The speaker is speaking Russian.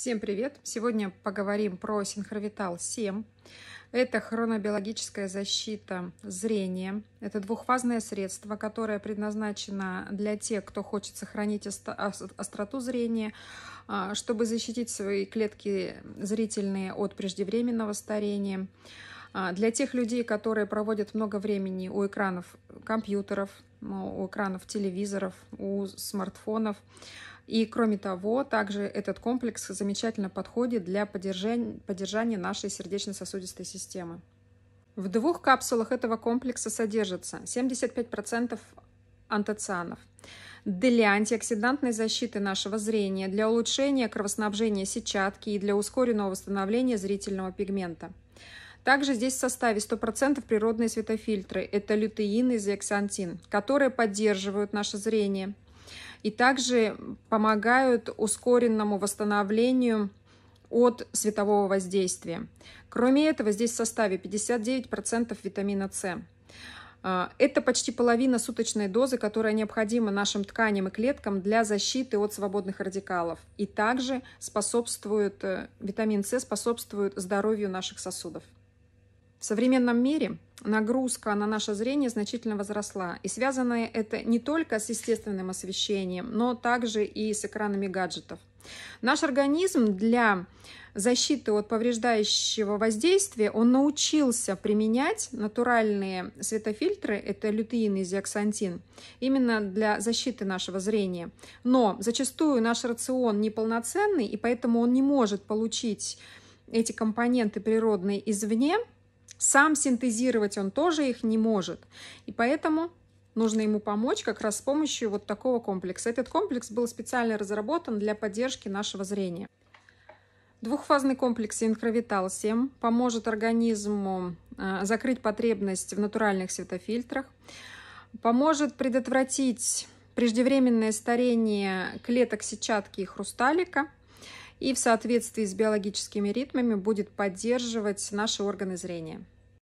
Всем привет! Сегодня поговорим про Синхровитал 7. Это хронобиологическая защита зрения. Это двухфазное средство, которое предназначено для тех, кто хочет сохранить остроту зрения, а, чтобы защитить свои клетки зрительные от преждевременного старения. А, для тех людей, которые проводят много времени у экранов компьютеров, ну, у экранов телевизоров, у смартфонов. И кроме того, также этот комплекс замечательно подходит для поддержания, поддержания нашей сердечно-сосудистой системы. В двух капсулах этого комплекса содержится 75% антоцианов. Для антиоксидантной защиты нашего зрения, для улучшения кровоснабжения сетчатки и для ускоренного восстановления зрительного пигмента. Также здесь в составе 100% природные светофильтры. Это лютеин и зеоксантин, которые поддерживают наше зрение и также помогают ускоренному восстановлению от светового воздействия. Кроме этого, здесь в составе 59% витамина С. А, это почти половина суточной дозы, которая необходима нашим тканям и клеткам для защиты от свободных радикалов. И также способствует, э, витамин С способствует здоровью наших сосудов. В современном мире нагрузка на наше зрение значительно возросла, и связано это не только с естественным освещением, но также и с экранами гаджетов. Наш организм для защиты от повреждающего воздействия, он научился применять натуральные светофильтры, это лютеин и зиаксантин, именно для защиты нашего зрения. Но зачастую наш рацион неполноценный, и поэтому он не может получить эти компоненты природные извне – сам синтезировать он тоже их не может. И поэтому нужно ему помочь как раз с помощью вот такого комплекса. Этот комплекс был специально разработан для поддержки нашего зрения. Двухфазный комплекс Инкровитал 7 поможет организму э, закрыть потребность в натуральных светофильтрах, поможет предотвратить преждевременное старение клеток сетчатки и хрусталика – и в соответствии с биологическими ритмами будет поддерживать наши органы зрения.